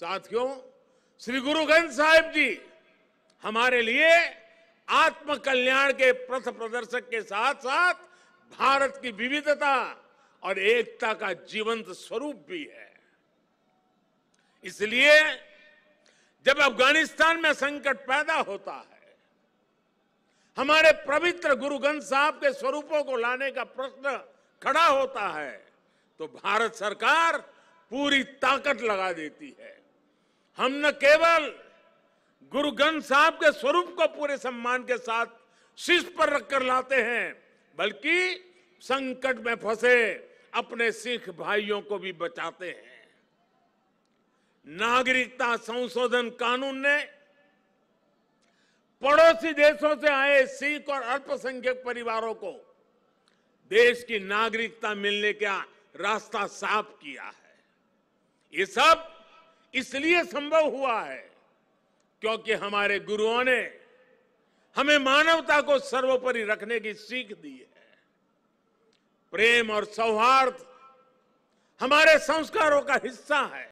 साथियों श्री गुरु ग्रंथ साहिब जी हमारे लिए आत्म कल्याण के पथ प्रदर्शक के साथ साथ भारत की विविधता और एकता का जीवंत स्वरूप भी है इसलिए जब अफगानिस्तान में संकट पैदा होता है हमारे पवित्र गुरु ग्रंथ साहब के स्वरूपों को लाने का प्रश्न खड़ा होता है तो भारत सरकार पूरी ताकत लगा देती है हम न केवल गुरु ग्रंथ साहब के स्वरूप को पूरे सम्मान के साथ शीर्ष पर रखकर लाते हैं बल्कि संकट में फंसे अपने सिख भाइयों को भी बचाते हैं नागरिकता संशोधन कानून ने पड़ोसी देशों से आए सिख और अल्पसंख्यक परिवारों को देश की नागरिकता मिलने का रास्ता साफ किया है ये सब इसलिए संभव हुआ है क्योंकि हमारे गुरुओं ने हमें मानवता को सर्वोपरि रखने की सीख दी है प्रेम और सौहार्द हमारे संस्कारों का हिस्सा है